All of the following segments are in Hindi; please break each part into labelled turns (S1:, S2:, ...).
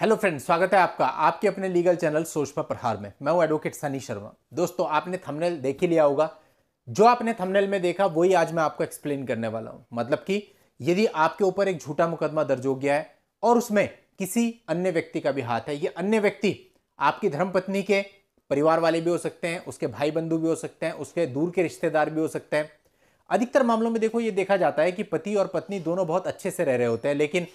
S1: हेलो फ्रेंड स्वागत है आपका आपके अपने लीगल चैनल सोचपा प्रहार में मैं हूं एडवोकेट सनी शर्मा दोस्तों आपने थंबनेल देख ही लिया होगा जो आपने थंबनेल में देखा वही आज मैं आपको एक्सप्लेन करने वाला हूं मतलब कि यदि आपके ऊपर एक झूठा मुकदमा दर्ज हो गया है और उसमें किसी अन्य व्यक्ति का भी हाथ है ये अन्य व्यक्ति आपकी धर्मपत्नी के परिवार वाले भी हो सकते हैं उसके भाई बंधु भी हो सकते हैं उसके दूर के रिश्तेदार भी हो सकते हैं अधिकतर मामलों में देखो ये देखा जाता है कि पति और पत्नी दोनों बहुत अच्छे से रह रहे होते हैं लेकिन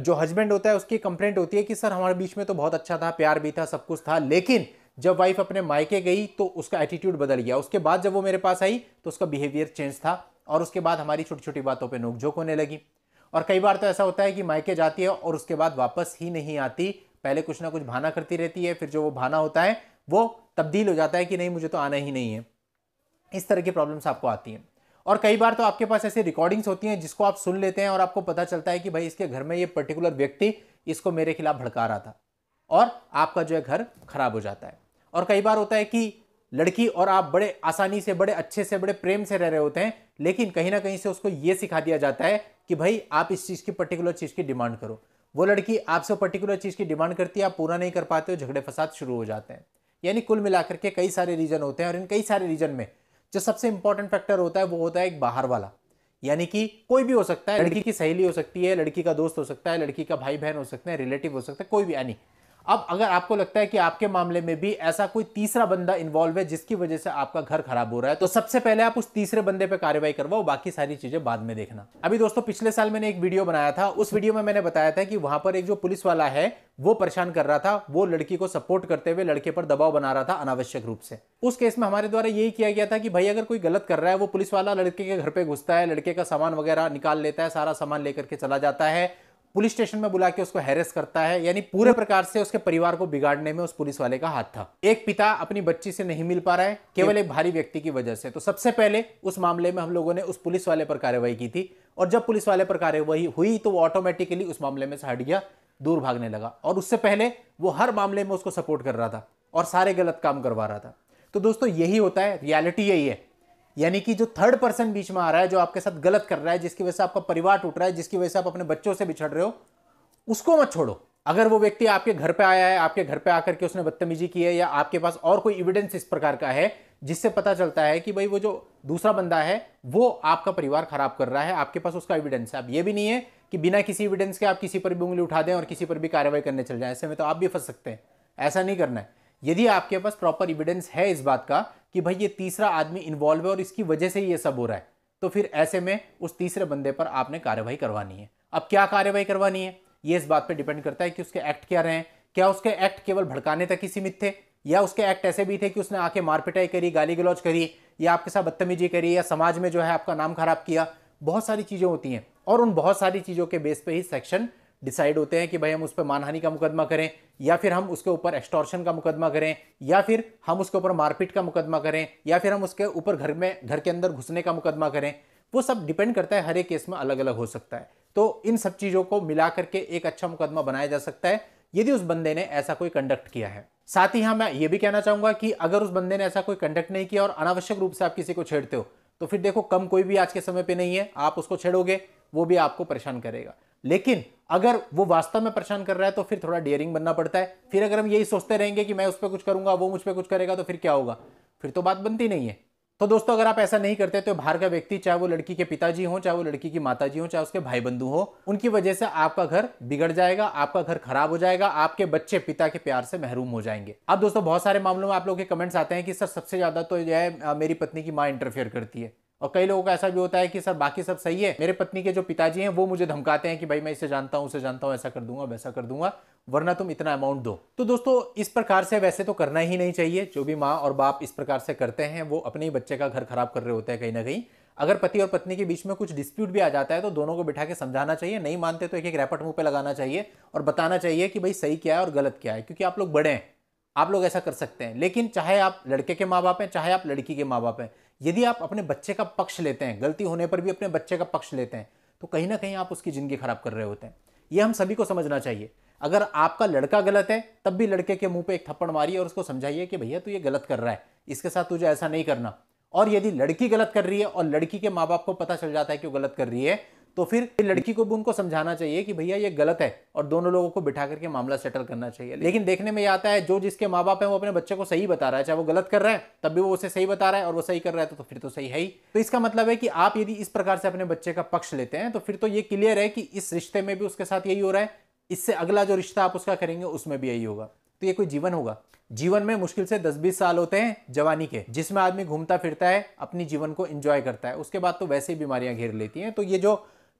S1: जो हस्बैंड होता है उसकी कंप्लेंट होती है कि सर हमारे बीच में तो बहुत अच्छा था प्यार भी था सब कुछ था लेकिन जब वाइफ अपने मायके गई तो उसका एटीट्यूड बदल गया उसके बाद जब वो मेरे पास आई तो उसका बिहेवियर चेंज था और उसके बाद हमारी छोटी छोटी बातों पर नोकझोंक होने लगी और कई बार तो ऐसा होता है कि मायके जाती है और उसके बाद वापस ही नहीं आती पहले कुछ ना कुछ भाना करती रहती है फिर जो वो भाना होता है वो तब्दील हो जाता है कि नहीं मुझे तो आना ही नहीं है इस तरह की प्रॉब्लम्स आपको आती हैं और कई बार तो आपके पास ऐसी रिकॉर्डिंग्स होती हैं जिसको आप सुन लेते हैं और आपको पता चलता है कि भाई इसके घर में ये पर्टिकुलर व्यक्ति इसको मेरे खिलाफ भड़का रहा था और आपका जो है घर खराब हो जाता है और कई बार होता है कि लड़की और आप बड़े आसानी से बड़े अच्छे से बड़े प्रेम से रह रहे होते हैं लेकिन कहीं ना कहीं से उसको ये सिखा दिया जाता है कि भाई आप इस चीज़ की पर्टिकुलर चीज़ की डिमांड करो वो लड़की आपसे पर्टिकुलर चीज़ की डिमांड करती है आप पूरा नहीं कर पाते हो झगड़े फसाद शुरू हो जाते हैं यानी कुल मिलाकर के कई सारे रीज़न होते हैं और इन कई सारे रीज़न में जो सबसे इंपॉर्टेंट फैक्टर होता है वो होता है एक बाहर वाला यानी कि कोई भी हो सकता है लड़की की सहेली हो सकती है लड़की का दोस्त हो सकता है लड़की का भाई बहन हो सकता है रिलेटिव हो सकता है कोई भी यानी अब अगर आपको लगता है कि आपके मामले में भी ऐसा कोई तीसरा बंदा इन्वॉल्व है जिसकी वजह से आपका घर खराब हो रहा है तो सबसे पहले आप उस तीसरे बंदे पर कार्रवाई करवाओ बाकी सारी चीजें बाद में देखना अभी दोस्तों पिछले साल मैंने एक वीडियो बनाया था उस वीडियो में मैंने बताया था कि वहां पर एक जो पुलिस वाला है वो परेशान कर रहा था वो लड़की को सपोर्ट करते हुए लड़के पर दबाव बना रहा था अनावश्यक रूप से उस केस में हमारे द्वारा यही किया गया था कि भाई अगर कोई गलत कर रहा है वो पुलिस वाला लड़के के घर पे घुसता है लड़के का सामान वगैरह निकाल लेता है सारा सामान लेकर के चला जाता है पुलिस स्टेशन में बुला के उसको हैरेस करता है यानी पूरे हम्म। प्रकार से उसके परिवार को बिगाड़ने में उस पुलिस वाले का हाथ था एक पिता अपनी बच्ची से नहीं मिल पा रहा है केवल एक भारी व्यक्ति की वजह से तो सबसे पहले उस मामले में हम लोगों ने उस पुलिस वाले पर कार्यवाही की थी और जब पुलिस वाले पर कार्यवाही हुई तो वो ऑटोमेटिकली उस मामले में से हट गया दूर भागने लगा और उससे पहले वो हर मामले में उसको सपोर्ट कर रहा था और सारे गलत काम करवा रहा था तो दोस्तों यही होता है रियलिटी यही है यानी कि जो थर्ड पर्सन बीच में आ रहा है जो आपके साथ गलत कर रहा है जिसकी वजह से आपका परिवार टूट रहा है जिसकी वजह से आप अपने बच्चों से बिछड़ रहे हो उसको मत छोड़ो अगर वो व्यक्ति आपके घर पे आया है आपके घर पे आकर के उसने बदतमीजी की है या आपके पास और कोई एविडेंस इस प्रकार का है जिससे पता चलता है कि भाई वो जो दूसरा बंदा है वो आपका परिवार खराब कर रहा है आपके पास उसका एविडेंस है अब ये भी नहीं है कि बिना किसी एविडेंस के आप किसी पर भी उंगली उठा दें और किसी पर भी कार्रवाई करने चल जाएं ऐसे में तो आप भी फंस सकते हैं ऐसा नहीं करना है यदि आपके पास प्रॉपर एविडेंस है इस बात का कि भाई ये तीसरा आदमी इन्वॉल्व है और इसकी वजह से ये सब हो रहा है तो फिर ऐसे में उस तीसरे बंदे पर आपने कार्यवाही करवानी है अब क्या कार्यवाही करवानी है ये इस बात पर डिपेंड करता है कि उसके एक्ट क्या रहे हैं क्या उसके एक्ट केवल भड़काने तक ही सीमित थे या उसके एक्ट ऐसे भी थे कि उसने आके मारपिटाई करी गाली गलौज करी या आपके साथ बदतमीजी करी या समाज में जो है आपका नाम खराब किया बहुत सारी चीज़ें होती हैं और उन बहुत सारी चीज़ों के बेस पे ही सेक्शन डिसाइड होते हैं कि भाई हम उस पर मानहानि का मुकदमा करें या फिर हम उसके ऊपर एक्सटॉर्शन का मुकदमा करें या फिर हम उसके ऊपर मारपीट का मुकदमा करें या फिर हम उसके ऊपर घर में घर के अंदर घुसने का मुकदमा करें वो सब डिपेंड करता है हर एक केस में अलग अलग हो सकता है तो इन सब चीज़ों को मिला करके एक अच्छा मुकदमा बनाया जा सकता है यदि उस बंदे ने ऐसा कोई कंडक्ट किया है साथ ही हाँ मैं ये भी कहना चाहूँगा कि अगर उस बंदे ने ऐसा कोई कंडक्ट नहीं किया और अनावश्यक रूप से आप किसी को छेड़ते हो तो फिर देखो कम कोई भी आज के समय पर नहीं है आप उसको छेड़ोगे वो भी आपको परेशान करेगा लेकिन अगर वो वास्तव में परेशान कर रहा है तो फिर थोड़ा डेयरिंग बनना पड़ता है फिर अगर हम यही सोचते रहेंगे कि मैं उस पर कुछ करूंगा वो मुझ पर कुछ करेगा तो फिर क्या होगा फिर तो बात बनती नहीं है तो दोस्तों अगर आप ऐसा नहीं करते तो बाहर का व्यक्ति चाहे वो लड़की के पिताजी हो चाहे वो लड़की की माताजी हो चाहे उसके भाई बंधु हो उनकी वजह से आपका घर बिगड़ जाएगा आपका घर खराब हो जाएगा आपके बच्चे पिता के प्यार से महरूम हो जाएंगे अब दोस्तों बहुत सारे मामलों में आप लोग के कमेंट्स आते हैं कि सर सबसे ज्यादा तो यह मेरी पत्नी की माँ इंटरफेयर करती है और कई लोगों का ऐसा भी होता है कि सर बाकी सब सही है मेरे पत्नी के जो पिताजी हैं वो मुझे धमकाते हैं कि भाई मैं इसे जानता हूँ उसे जानता हूँ ऐसा कर दूंगा वैसा कर दूंगा वरना तुम इतना अमाउंट दो तो दोस्तों इस प्रकार से वैसे तो करना ही नहीं चाहिए जो भी माँ और बाप इस प्रकार से करते हैं वो अपने ही बच्चे का घर खराब कर रहे होते हैं कहीं ना कहीं अगर पति और पत्नी के बीच में कुछ डिस्प्यूट भी आ जाता है तो दोनों को बिठा के समझाना चाहिए नहीं मानते तो एक एक रैपट मुंह पे लगाना चाहिए और बताना चाहिए कि भाई सही क्या है और गलत क्या है क्योंकि आप लोग बड़े हैं आप लोग ऐसा कर सकते हैं लेकिन चाहे आप लड़के के माँ बाप हैं चाहे आप लड़की के माँ बाप हैं यदि आप अपने बच्चे का पक्ष लेते हैं गलती होने पर भी अपने बच्चे का पक्ष लेते हैं तो कहीं ना कहीं आप उसकी ज़िंदगी ख़राब कर रहे होते हैं ये हम सभी को समझना चाहिए अगर आपका लड़का गलत है तब भी लड़के के मुंह पे एक थप्पड़ मारिए और उसको समझाइए कि भैया तू ये गलत कर रहा है इसके साथ तुझे ऐसा नहीं करना और यदि लड़की गलत कर रही है और लड़की के माँ बाप को पता चल जाता है कि वो गलत कर रही है तो फिर लड़की को भी उनको समझाना चाहिए कि भैया ये गलत है और दोनों लोगों को बिठा करके मामला सेटल करना चाहिए लेकिन देखने में ये आता है जो जिसके माँ बाप है वो अपने बच्चे को सही बता रहा है चाहे वो गलत कर रहा है तब भी वो उसे सही बता रहा है और वो सही कर रहा है तो, तो फिर तो सही है ही तो इसका मतलब है कि आप यदि इस प्रकार से अपने बच्चे का पक्ष लेते हैं तो फिर तो ये क्लियर है कि इस रिश्ते में भी उसके साथ यही हो रहा है इससे अगला जो रिश्ता आप उसका करेंगे उसमें भी यही होगा तो ये कोई जीवन होगा जीवन में मुश्किल से 10-20 साल होते हैं जवानी के जिसमें आदमी घूमता फिरता है अपनी जीवन को एंजॉय करता है उसके बाद तो वैसे ही बीमारियां घेर लेती हैं तो ये जो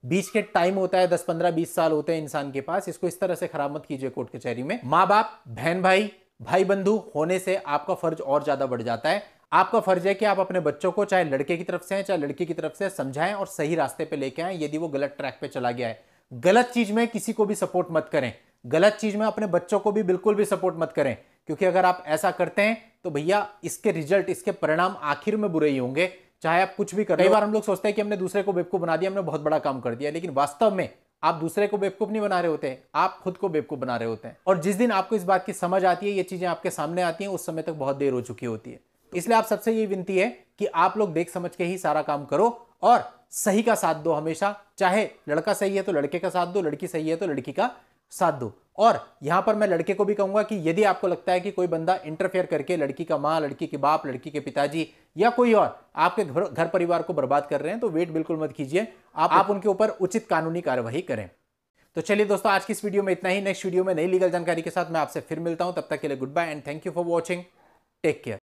S1: बीच के टाइम होता है दस पंद्रह बीस साल होते हैं इंसान के पास इसको इस तरह से खराब मत कीजिए कोर्ट कचहरी में माँ बाप बहन भाई भाई बंधु होने से आपका फर्ज और ज्यादा बढ़ जाता है आपका फर्ज है कि आप अपने बच्चों को चाहे लड़के की तरफ से चाहे लड़की की तरफ से समझाएं और सही रास्ते पे लेके आए यदि वो गलत ट्रैक पे चला गया है गलत चीज में किसी को भी सपोर्ट मत करें गलत चीज में अपने बच्चों को भी बिल्कुल भी सपोर्ट मत करें क्योंकि अगर आप ऐसा करते हैं तो भैया इसके रिजल्ट इसके परिणाम आखिर में बुरे ही होंगे चाहे आप कुछ भी करें कई बार हम लोग सोचते हैं कि हमने दूसरे को बेवकूफ़ बना दिया हमने बहुत बड़ा काम कर दिया लेकिन वास्तव में आप दूसरे को बेवकूफ़ नहीं बना रहे होते हैं आप खुद को बेवकूफ़ बना रहे होते हैं और जिस दिन आपको इस बात की समझ आती है ये चीज़ें आपके सामने आती हैं उस समय तक बहुत देर हो चुकी होती है इसलिए आप सबसे ये विनती है कि आप लोग देख समझ के ही सारा काम करो और सही का साथ दो हमेशा चाहे लड़का सही है तो लड़के का साथ दो लड़की सही है तो लड़की का साथ दो और यहां पर मैं लड़के को भी कहूंगा कि यदि आपको लगता है कि कोई बंदा इंटरफेयर करके लड़की का माँ लड़की के बाप लड़की के पिताजी या कोई और आपके घर घर परिवार को बर्बाद कर रहे हैं तो वेट बिल्कुल मत कीजिए आप आप उनके ऊपर उचित कानूनी कार्यवाही करें तो चलिए दोस्तों आज की इस वीडियो में इतना ही नेक्स्ट वीडियो में नई लीगल जानकारी के साथ मैं आपसे फिर मिलता हूं तब तक के लिए good bye and thank you for watching take care